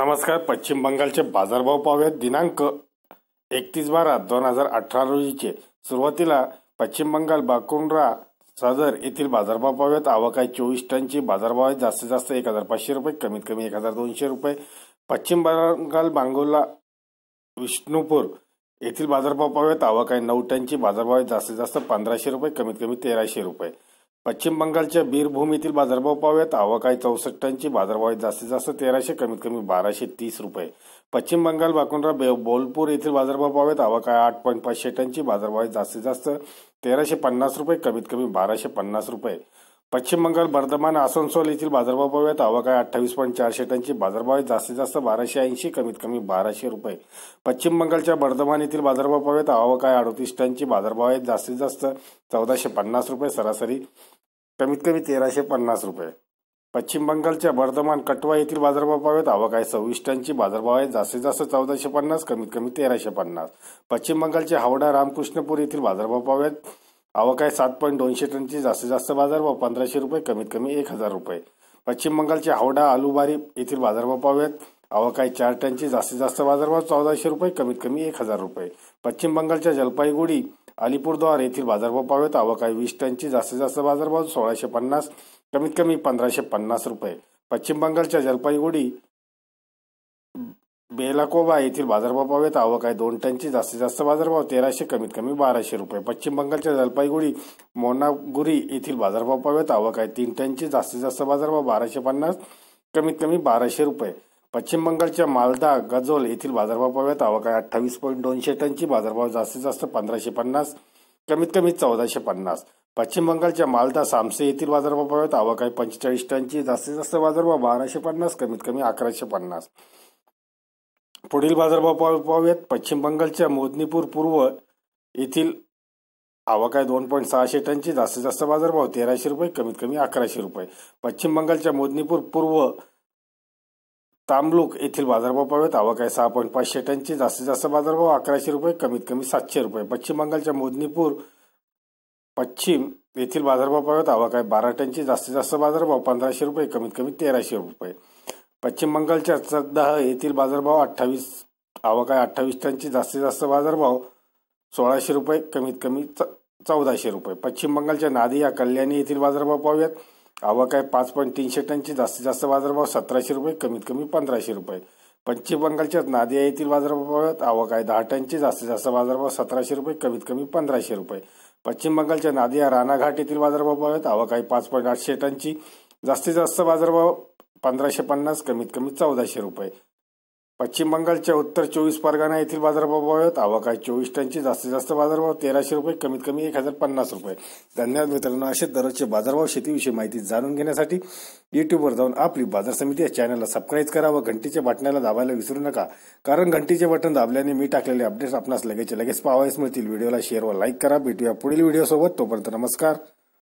नमस्कार पश्चिम बंगालचे बाजारभाव पाहूयात दिनांक एकतीस बारा दोन हजार अठरा रोजीचे सुरुवातीला पश्चिम बंगाल बाकुंड्रा सदर येथील बाजारभाव पाहूयात आवक आहे चोवीस टनची बाजारभाव आहे जास्तीत जास्त एक हजार पाचशे रुपये कमीत कमी एक हजार दोनशे रुपये पश्चिम बंगाल बांगोला विष्णुपूर येथील बाजारभाव पाहूयात आवक आहे नऊ टनची बाजारभाव आहे जास्तीत जास्त पंधराशे रुपये कमीत कमी तेराशे रुपये पश्चिम बंगालच्या बीरभूम येथील बाजारभाव पाहूयात आवकाय चौसष्टांची ची बाजारभाव जास्तीत जास्त तेराशे कमीत कमी बाराशे तीस रुपये पश्चिम बंगाल बाकुंड्रा बोलपूर येथील बाजारभाव पाहूयात आवकाय आठ पॉईंट पाचशे टनची बाजारभाव जास्तीत जास्त तेराशे पन्नास रुपये कमीत कमी बाराशे पन्नास रुपये पश्चिम बंगाल वर्धमान आसनसोल येथील बाजारभाव पाहूयात हवा काय अठ्ठावीस पॉईंट चारशे टनची बाजारभाव आहे जास्तीत जास्त बाराशे ऐंशी कमीत कमी बाराशे रुपये पश्चिम बंगालच्या वर्धमान येथील बाजारभाव पाहूयात हवा काय अडतीस टनची बाजारभाव आहे जास्तीत जास्त चौदाशे पन्नास रुपये सरासरी कमीत कमी तेराशे पन्नास रुपये पश्चिम बंगालच्या वर्धमान कटवा येथील बाजारभाव पाहूयात हवा सव्वीस टनची बाजारभाव आहे जास्तीत जास्त चौदाशे पन्नास कमीत कमी तेराशे पन्नास पश्चिम बंगालच्या हावडा रामकृष्णपूर येथील बाजारभाव पाहूयात आवक सात पॉईंट दोनशे टनची जास्तीत जास्त बाजारभाव पंधराशे रुपये कमीत कमी एक हजार रुपये पश्चिम बंगालचे हावडा आलुबारी येथील बाजारभाव पाहूयात आवक चार टनची जास्तीत जास्त बाजारभाव चौदाशे रुपये कमीत कमी एक हजार रुपये पश्चिम बंगालच्या जलपाईगुडी अलिपूरद्वार येथील बाजारभाव पाहूयात आवक वीस टनची जास्तीत जास्त बाजारभाव सोळाशे पन्नास कमीत कमी पंधराशे पन्नास रुपये पश्चिम बंगालच्या जलपाईगुडी बेलाकोबा येथील बाजारभाव पाहूयात आवक आहे दोन टनची जास्तीत जास्त बाजारभाव तेराशे कमीत कमी बाराशे रुपये पश्चिम बंगालच्या जलपाईगुडी मोनागुरी येथील बाजारभाव पाहूयात आवक आहे तीन टनची जास्तीत जास्त बाजारभाव बाराशे पन्नास कमीत कमी बाराशे रुपये पश्चिम बंगालच्या मालदा गजोल येथील बाजारभाव पाहूयात आवक आहे अठ्ठावीस पॉईंट दोनशे टनची बाजारभाव जास्तीत जास्त पंधराशे पन्नास कमीत कमी चौदाशे पन्नास पश्चिम बंगालच्या मालदा सामसे येथील बाजारभाव पाहूयात आवक आहे पंचेचाळीस टनची जास्तीत जास्त बाजारभाव बाराशे पन्नास कमीत कमी अकराशे पन्नास पुढील बाजारभाव पाहूयात पश्चिम बंगालच्या मोदनीपूर पूर्व येथील आवक आहे दोन पॉईंट सहाशे टनची जास्तीत जास्त बाजारभाव तेराशे रुपये कमीत कमी अकराशे रुपये पश्चिम बंगालच्या मोदनीपूर पूर्व तामलुक येथील बाजारभाव पाहूयात आवक आहे सहा पॉईंट पाचशे टनची जास्तीत जास्त बाजारभाव अकराशे रुपये कमीत कमी सातशे रुपये पश्चिम बंगालच्या मोदनीपूर पश्चिम येथील बाजारभाव पाहूयात आवक आहे बारा टनची जास्तीत जास्त बाजारभाव पंधराशे रुपये कमीत कमी तेराशे रुपये पश्चिम बंगालच्या चकदाह येथील बाजारभाव अठ्ठावीस आवाकाय अठ्ठावीस टनची जास्तीत जास्त बाजारभाव सोळाशे रुपये कमीत कमी चौदाशे रुपये पश्चिम बंगालच्या नादिया कल्याणी येथील बाजारभाव पाहूयात आवाकाय पाच पॉईंट तीनशे टनचे जास्तीत जास्त बाजारभाव सतराशे रुपये कमीत कमी पंधराशे रुपये पश्चिम बंगालच्या नादिया येथील बाजारभाव पाहूयात आवाकाय दहा टनचे जास्तीत जास्त बाजारभाव सतराशे रुपये कमीत कमी पंधराशे रुपये पश्चिम बंगालच्या नादिया राणाघाट येथील बाजारभाव पाहूयात आवाकाय पाच पॉईंट आठशे टनची जास्तीत जास्त बाजारभाव पंधराशे पन्नास कमीत कमी चौदाशे रुपये पश्चिम बंगालच्या उत्तर चोवीस परगाणा येथील बाजारभाव आवक आहे चोवीस टनची जास्तीत जास्त बाजारभाव तेराशे रुपये कमीत कमी एक हजार पन्नास रुपये धन्यवाद मित्रांनो असे दररोजचे बाजारभाव शेतीविषयी माहिती जाणून घेण्यासाठी युट्यूबवर जाऊन आपली बाजार समिती या चॅनलला सबस्क्राईब करा व घंटीच्या बटणाला दाबायला विसरू नका कारण घंटीचे बटन दाबल्याने मी टाकलेले अपडेट्स आपणास लगेच लगेच पाहावयास मिळतील व्हिडिओला शेअर व लाईक करा भेटूया पुढील व्हिडिओसोबत तोपर्यंत नमस्कार